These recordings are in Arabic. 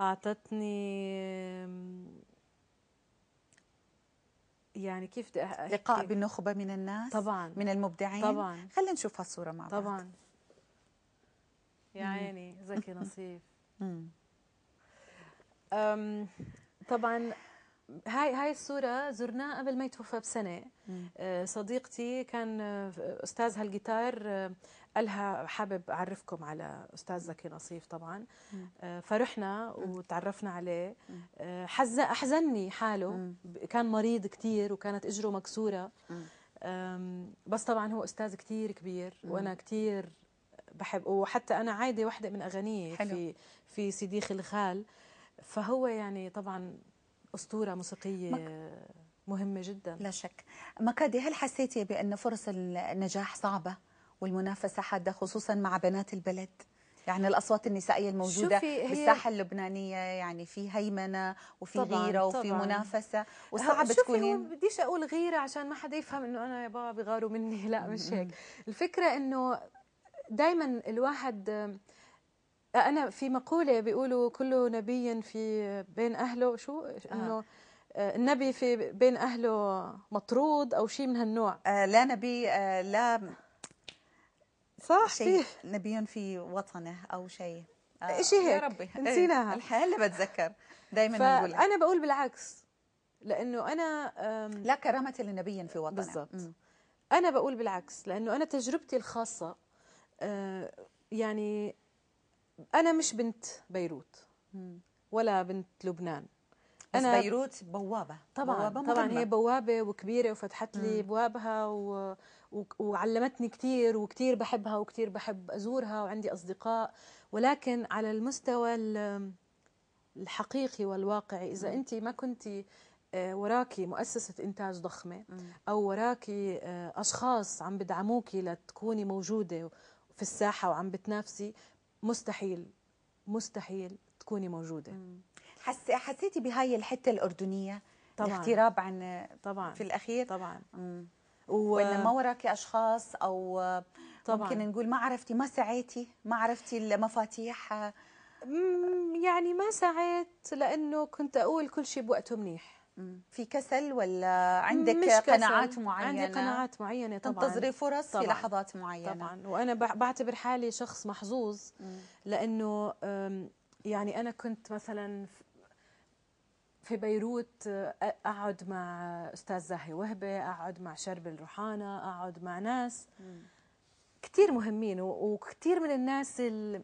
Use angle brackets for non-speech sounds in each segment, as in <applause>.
أعطتني يعني كيف بدي أحكي لقاء بنخبه من الناس طبعا من المبدعين طبعا خلينا نشوف هالصورة مع بعض طبعا يا عيني زكي نصيف <laughs> طبعا هاي هاي الصورة زرناه قبل ما يتوفى بسنة آه، صديقتي كان آه، أستاذها الجيتار آه، قالها حابب أعرفكم على أستاذ زكي نصيف طبعا فرحنا وتعرفنا عليه أحزنني حاله كان مريض كتير وكانت إجره مكسورة بس طبعا هو أستاذ كتير كبير وأنا كتير بحب وحتى أنا عايدة واحدة من أغانيه في في سيدي خلخال فهو يعني طبعا اسطوره موسيقيه مك... مهمه جدا لا شك مكادي هل حسيتي بان فرص النجاح صعبه والمنافسه حاده خصوصا مع بنات البلد يعني الاصوات النسائيه الموجوده بالساحه اللبنانيه يعني في هيمنه وفي طبعًا غيره وفي طبعًا منافسه وصعب تكوني ما بديش اقول غيره عشان ما حدا يفهم انه انا يا بابا بغاروا مني <laughs> لا مش هيك الفكره انه دائما الواحد انا في مقوله بيقولوا كل نبي في بين اهله شو انه آه. آه، النبي في بين اهله مطرود او شيء من هالنوع آه لا نبي آه لا صح شيء نبي في وطنه او شيء آه شيء هيك يا ربي <laughs> نسيناها <laughs> الحال بتذكر دائما بقول انا بقول بالعكس لانه انا لا كرامه لنبي في وطنه بالضبط انا بقول بالعكس لانه انا تجربتي الخاصه آه، يعني انا مش بنت بيروت ولا بنت لبنان انا بيروت بوابه طبعا بوابة طبعا هي بوابه وكبيره وفتحت لي ابوابها و... و... وعلمتني كثير وكثير بحبها وكثير بحب ازورها وعندي اصدقاء ولكن على المستوى الحقيقي والواقعي اذا انت ما كنت آه، وراكي مؤسسة إنتاج ضخمة أو وراكي آه، أشخاص عم بدعموكي لتكوني موجودة في الساحة وعم بتنافسي مستحيل مستحيل تكوني موجوده حس حسيتي بهاي الحته الاردنيه طبعا الاغتراب عن طبعا في الاخير طبعا و... وان ما وراكي اشخاص او طبعا. ممكن نقول ما عرفتي ما سعيتي ما عرفتي المفاتيح يعني ما سعيت لانه كنت اقول كل شيء بوقته منيح في كسل ولا عندك مش كسل. قناعات معينه عندي قناعات معينه طبعا تنتظري فرص طبعاً. في لحظات معينه طبعا وانا بعتبر حالي شخص محظوظ لانه يعني انا كنت مثلا في بيروت اقعد مع استاذ زاهي وهبه اقعد مع شرب الروحانة اقعد مع ناس كثير مهمين وكثير من الناس اللي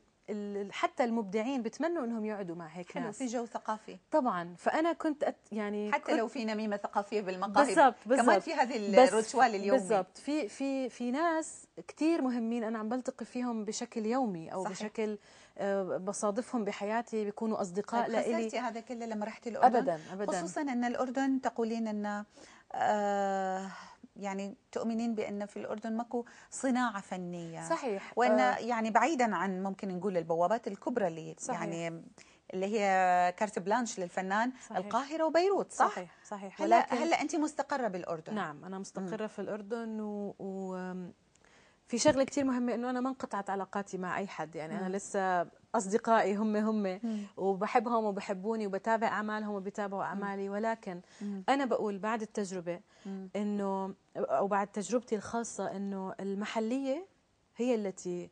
حتى المبدعين بتمنوا انهم يقعدوا مع هيك حلو ناس في جو ثقافي طبعا فانا كنت أت يعني حتى كنت لو في نميمه ثقافيه بالمقاهي بالضبط كمان في هذه الرitual اليومي بالضبط في في في ناس كثير مهمين انا عم بلتقي فيهم بشكل يومي او صحيح. بشكل آه، بصادفهم بحياتي بيكونوا اصدقاء طيب، لإلي خسرتي هذا كله لما رحتي الاردن ابدا ابدا خصوصا ان الاردن تقولين ان آه يعني تؤمنين بأن في الأردن ماكو صناعة فنية صحيح وأن أه يعني بعيدا عن ممكن نقول البوابات الكبرى اللي صحيح. يعني اللي هي كارت بلانش للفنان صحيح. القاهرة وبيروت صح؟ صحيح صحيح هلا هلا أنت مستقرة بالأردن نعم أنا مستقرة م. في الأردن و, و في شغله كثير مهمه انه انا ما انقطعت علاقاتي مع اي حد يعني انا لسه اصدقائي هم هم وبحبهم وبحبوني وبتابع اعمالهم وبتابعوا اعمالي ولكن انا بقول بعد التجربه انه او بعد تجربتي الخاصه انه المحليه هي التي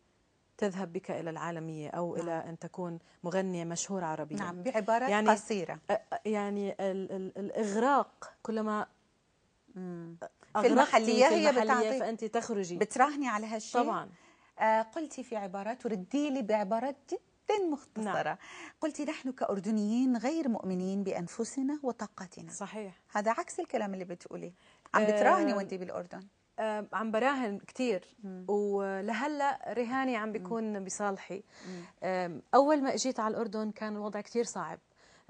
تذهب بك الى العالميه او نعم. الى ان تكون مغنيه مشهوره عربيه نعم بعبارات يعني قصيره يعني الـ الـ الاغراق كلما في المحليه في هي بتعطي فانت تخرجي بتراهني على هالشيء طبعا آه، قلتي في عبارات وردي لي بعبارات جدا جدا مختصرة نعم. قلت نحن كأردنيين غير مؤمنين بأنفسنا وطاقتنا صحيح هذا عكس الكلام اللي بتقولي عم آه، بتراهني وانت بالأردن آه، عم براهن كثير ولهلا رهاني عم بيكون مم. بصالحي أه أول ما اجيت على الأردن كان الوضع كثير صعب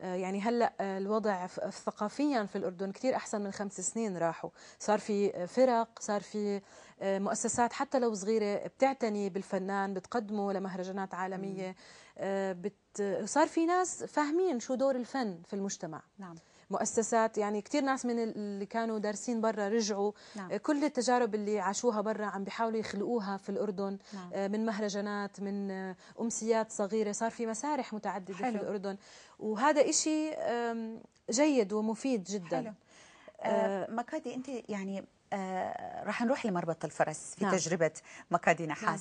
آه، يعني هلا الوضع ثقافيا في الاردن كثير احسن من خمس سنين راحوا صار في فرق صار في مؤسسات حتى لو صغيره بتعتني بالفنان بتقدمه لمهرجانات عالميه آه، بت... صار في ناس فاهمين شو دور الفن في المجتمع نعم. مؤسسات يعني كثير ناس من اللي كانوا دارسين برا رجعوا نعم. آه، كل التجارب اللي عاشوها برا عم بيحاولوا يخلقوها في الأردن نعم. آه، من مهرجانات من أمسيات صغيرة صار في مسارح متعددة حلو. في الأردن وهذا إشي جيد ومفيد جدا حلو. آه مكادي أنت يعني رح آه، راح نروح لمربط الفرس في نعم. تجربة مكادي حاس نعم.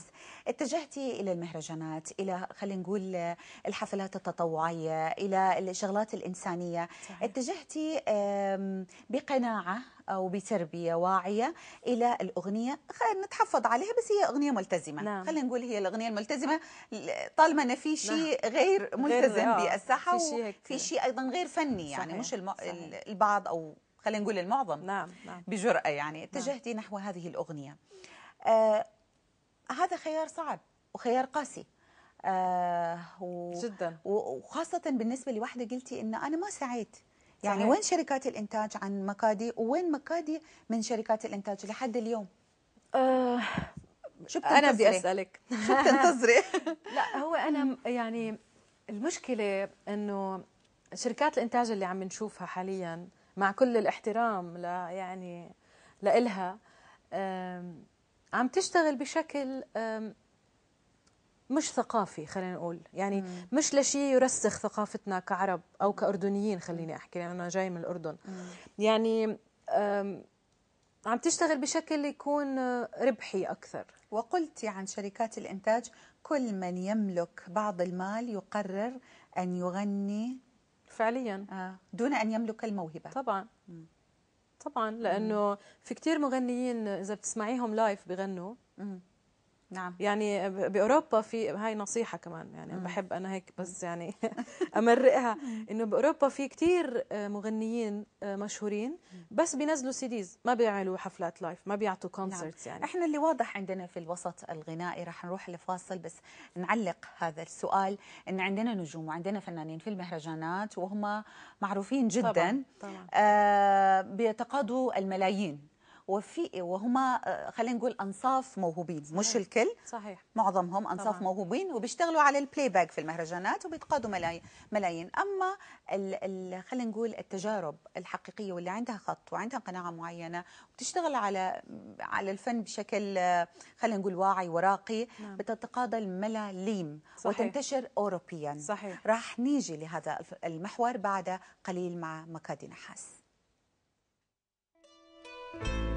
اتجهتي إلى المهرجانات إلى خلينا نقول الحفلات التطوعية إلى الشغلات الإنسانية صحيح. اتجهتي بقناعة أو بتربية واعية إلى الأغنية خلينا نتحفظ عليها بس هي أغنية ملتزمة نعم. خلينا نقول هي الأغنية الملتزمة طالما أن في شيء نعم. غير ملتزم غير آه، بالساحة في شيء أيضا غير فني يعني صحيح. يعني مش الم... صحيح. البعض أو خلينا نقول المعظم نعم نعم بجرأة يعني اتجهتي نعم. نحو هذه الأغنية آه هذا خيار صعب وخيار قاسي آه و... جدا وخاصة بالنسبة لوحدة قلتي إن أنا ما سعيت يعني صحيح. وين شركات الإنتاج عن مكادي ووين مكادي من شركات الإنتاج لحد اليوم آه شو بتنتظري؟ أنا بدي أسألك <laughs> شو بتنتظري؟ <laughs> لا هو أنا يعني المشكلة إنه شركات الإنتاج اللي عم نشوفها حالياً مع كل الاحترام ل يعني لإلها عم تشتغل بشكل مش ثقافي خلينا نقول يعني مم. مش لشيء يرسخ ثقافتنا كعرب او كاردنيين خليني احكي لانه انا جاي من الاردن مم. يعني عم تشتغل بشكل يكون ربحي اكثر وقلتي عن شركات الانتاج كل من يملك بعض المال يقرر ان يغني فعليا آه. دون ان يملك الموهبه طبعا م. طبعا لانه في كتير مغنيين اذا بتسمعيهم لايف بغنوا نعم يعني باوروبا في هاي نصيحه كمان يعني مم. بحب انا هيك بس يعني <laughs> <laughs> امرقها انه باوروبا في كتير آه، مغنيين آه، مشهورين بس بينزلوا سيديز ما بيعملوا حفلات لايف ما بيعطوا كونسرتس نعم. يعني احنا اللي واضح عندنا في الوسط الغنائي رح نروح لفاصل بس نعلق هذا السؤال ان عندنا نجوم وعندنا فنانين في المهرجانات وهم معروفين جدا طبعا. طبعا. آه بيتقاضوا الملايين وفي وهما آه، خلينا نقول انصاف موهوبين صحيح. مش الكل صحيح معظمهم انصاف طبعا. موهوبين وبيشتغلوا على البلاي باك في المهرجانات وبيتقاضوا ملايين ملايين اما خلينا نقول التجارب الحقيقيه واللي عندها خط وعندها قناعه معينه وبتشتغل على على الفن بشكل خلينا نقول واعي وراقي نعم. بتتقاضى الملاليم صحيح. وتنتشر اوروبيا صحيح راح نيجي لهذا المحور بعد قليل مع مكادي نحاس thank you